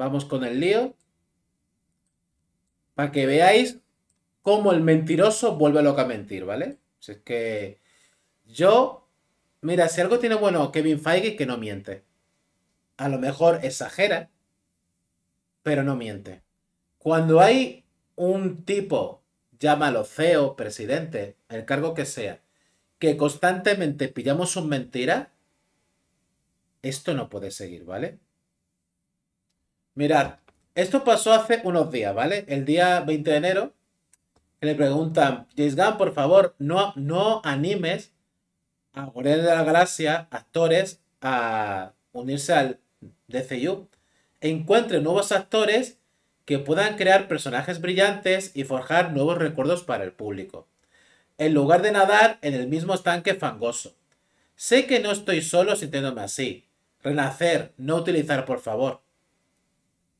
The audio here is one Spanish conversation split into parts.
Vamos con el lío. Para que veáis cómo el mentiroso vuelve loco a mentir, ¿vale? Si es que yo, mira, si algo tiene bueno Kevin Feige que no miente. A lo mejor exagera, pero no miente. Cuando hay un tipo, llámalo CEO, presidente, el cargo que sea, que constantemente pillamos un mentira, esto no puede seguir, ¿vale? Mirad, esto pasó hace unos días, ¿vale? El día 20 de enero, le preguntan, James Gunn, por favor, no, no animes a Guardianes de la Galaxia, actores, a unirse al DCU. Encuentre nuevos actores que puedan crear personajes brillantes y forjar nuevos recuerdos para el público. En lugar de nadar en el mismo estanque fangoso. Sé que no estoy solo sintiéndome así. Renacer, no utilizar, por favor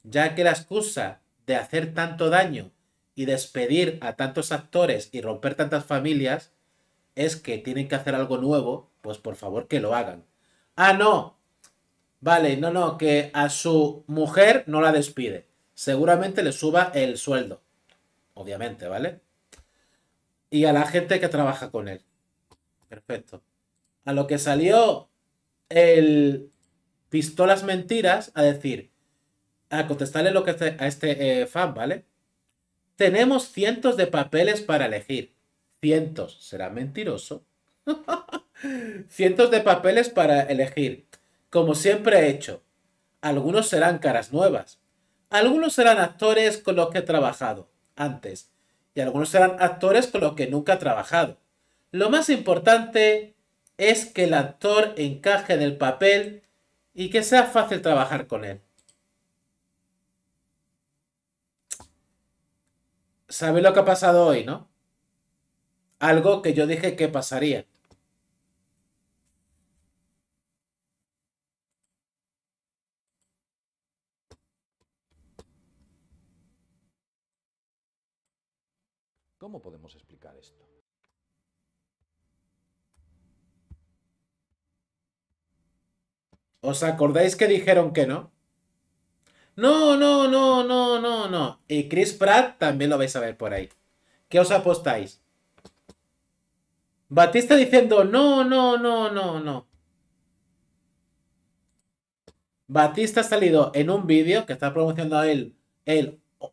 ya que la excusa de hacer tanto daño y despedir a tantos actores y romper tantas familias es que tienen que hacer algo nuevo, pues por favor que lo hagan. Ah, no. Vale, no, no, que a su mujer no la despide. Seguramente le suba el sueldo. Obviamente, ¿vale? Y a la gente que trabaja con él. Perfecto. A lo que salió el Pistolas Mentiras a decir, a contestarle lo que este, a este eh, fan, ¿vale? Tenemos cientos de papeles para elegir. Cientos, será mentiroso. cientos de papeles para elegir. Como siempre he hecho. Algunos serán caras nuevas. Algunos serán actores con los que he trabajado antes. Y algunos serán actores con los que nunca he trabajado. Lo más importante es que el actor encaje en el papel y que sea fácil trabajar con él. Sabéis lo que ha pasado hoy, no? Algo que yo dije que pasaría. ¿Cómo podemos explicar esto? ¿Os acordáis que dijeron que no? No, no, no, no, no, no. Y eh, Chris Pratt también lo vais a ver por ahí. ¿Qué os apostáis? Batista diciendo, no, no, no, no, no. Batista ha salido en un vídeo que está promocionando él,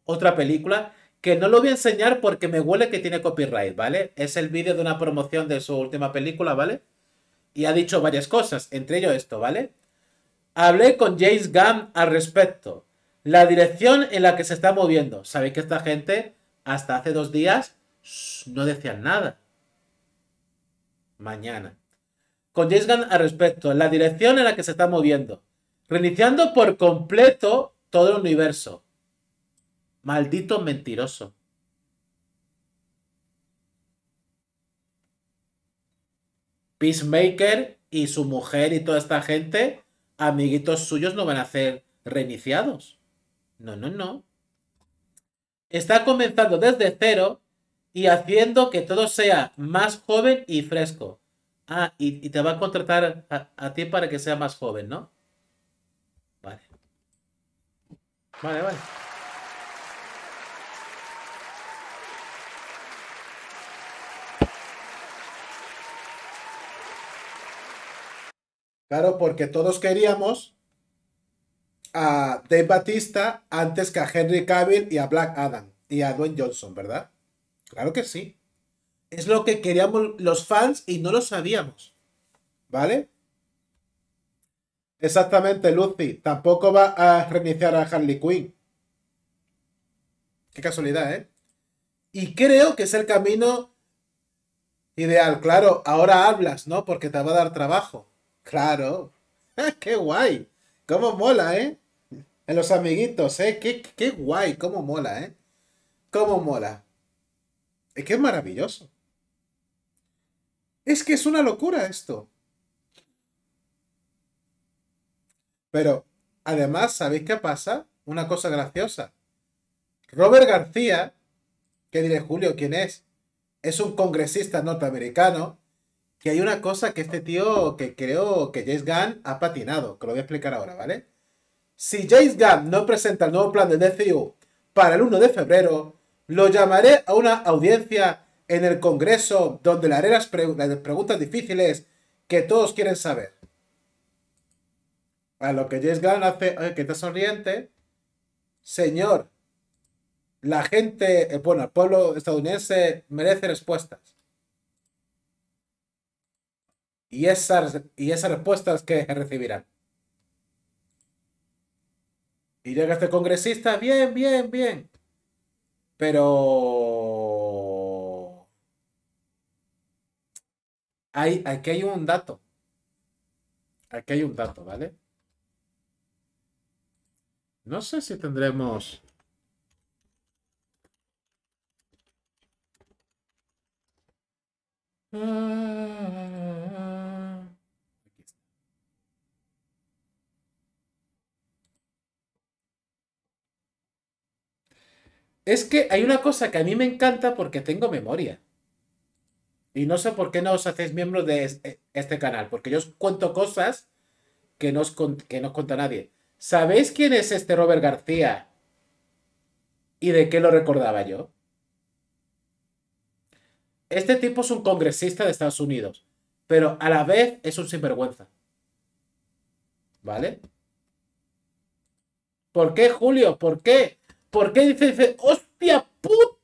otra película que no lo voy a enseñar porque me huele que tiene copyright, ¿vale? Es el vídeo de una promoción de su última película, ¿vale? Y ha dicho varias cosas, entre ellos esto, ¿vale? Hablé con James Gunn al respecto la dirección en la que se está moviendo. Sabéis que esta gente hasta hace dos días no decían nada. Mañana. Con James al respecto, la dirección en la que se está moviendo. Reiniciando por completo todo el universo. Maldito mentiroso. Peacemaker y su mujer y toda esta gente, amiguitos suyos, no van a ser reiniciados. No, no, no. Está comenzando desde cero y haciendo que todo sea más joven y fresco. Ah, y, te va a contratar a, a, ti para que sea más joven, ¿no? Vale. Vale, vale. Claro, porque todos queríamos Dave Batista antes que a Henry Cavill y a Black Adam y a Dwayne Johnson, ¿verdad? Claro que sí. Es lo que queríamos los fans y no lo sabíamos. ¿Vale? Exactamente, Lucy. Tampoco va a reiniciar a Harley Quinn. Qué casualidad, ¿eh? Y creo que es el camino ideal. Claro, ahora hablas, ¿no? Porque te va a dar trabajo. Claro. ¡Ah, ¡Qué guay! ¿Cómo mola, eh? En los amiguitos, ¿eh? Qué, qué guay, cómo mola, ¿eh? Cómo mola. Es que es maravilloso. Es que es una locura esto. Pero, además, ¿sabéis qué pasa? Una cosa graciosa. Robert García, que diré Julio, ¿quién es? Es un congresista norteamericano. Que hay una cosa que este tío que creo que James Gunn ha patinado, que lo voy a explicar ahora, ¿vale? Si James Gunn no presenta el nuevo plan de DCU para el 1 de febrero, lo llamaré a una audiencia en el Congreso donde le haré las, preguntas difíciles que todos quieren saber. A lo que James Gunn hace, que está sonriente, señor, la gente, eh, bueno, el pueblo estadounidense merece respuestas. Y esas, y esas respuestas que recibirán. Y llega este congresista, bien, bien, bien. Pero... Hay, aquí hay un dato. Aquí hay un dato, ¿vale? No sé si tendremos... Ah. Es que hay una cosa que a mí me encanta porque tengo memoria. Y no sé por qué no os hacéis miembros de eh, este canal, porque yo os cuento cosas que no os, que no cuenta nadie. ¿Sabéis quién es este Robert García? ¿Y de qué lo recordaba yo? Este tipo es un congresista de Estados Unidos, pero a la vez es un sinvergüenza. ¿Vale? ¿Por qué, Julio? ¿Por qué? qué? dice, dice, hostia puta.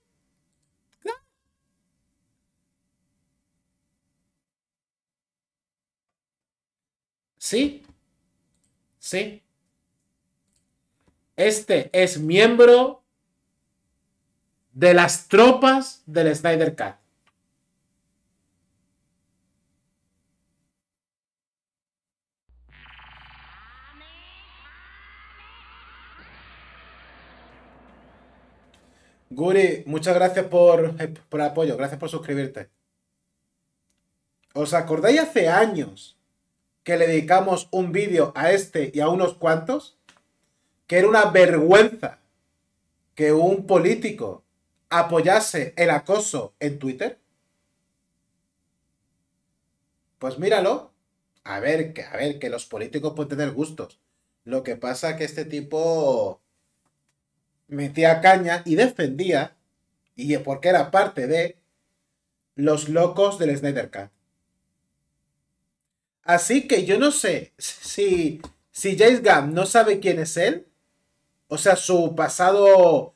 Sí, sí. Este es miembro de las tropas del Snyder Cat. Guri, muchas gracias eh, por, el apoyo, gracias por suscribirte. ¿Os acordáis hace años que le dedicamos un vídeo a este y a unos cuantos? Que era una vergüenza que un político apoyase el acoso en Twitter. Pues míralo. A ver, que, a ver, que los políticos pueden tener gustos. Lo que pasa que este tipo metía caña y defendía, y porque era parte de los locos del Snyder Así que yo no sé si, si James no sabe quién es él, o sea, su pasado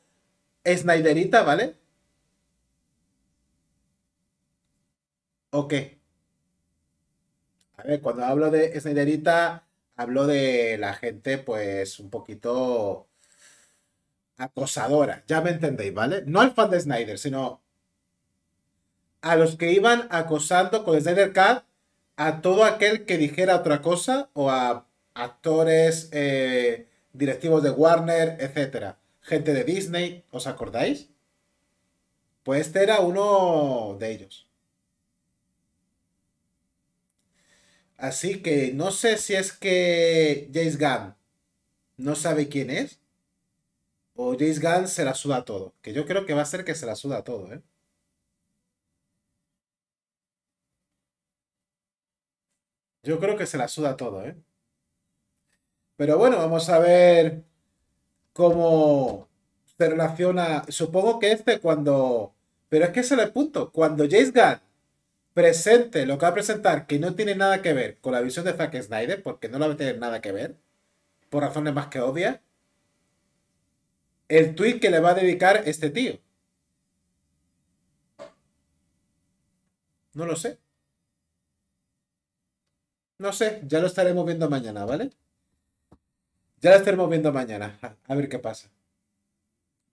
Snyderita, ¿vale? ¿O qué? A ver, cuando hablo de Snyderita, hablo de la gente, pues, un poquito acosadora, ya me entendéis, ¿vale? No al fan de Snyder, sino a los que iban acosando con Snyder Cat a todo aquel que dijera otra cosa o a actores, eh, directivos de Warner, etcétera, gente de Disney, ¿os acordáis? Pues este era uno de ellos. Así que no sé si es que James Gunn no sabe quién es o James Gunn se la suda todo. Que yo creo que va a ser que se la suda todo, ¿eh? Yo creo que se la suda todo, ¿eh? Pero bueno, vamos a ver cómo se relaciona. Supongo que este cuando. Pero es que ese es el punto. Cuando James Gunn presente lo que va a presentar, que no tiene nada que ver con la visión de Zack Snyder, porque no lo va a tener nada que ver, por razones más que obvias el tweet que le va a dedicar este tío. No lo sé. No sé, ya lo estaremos viendo mañana, ¿vale? Ya lo estaremos viendo mañana. A ver qué pasa.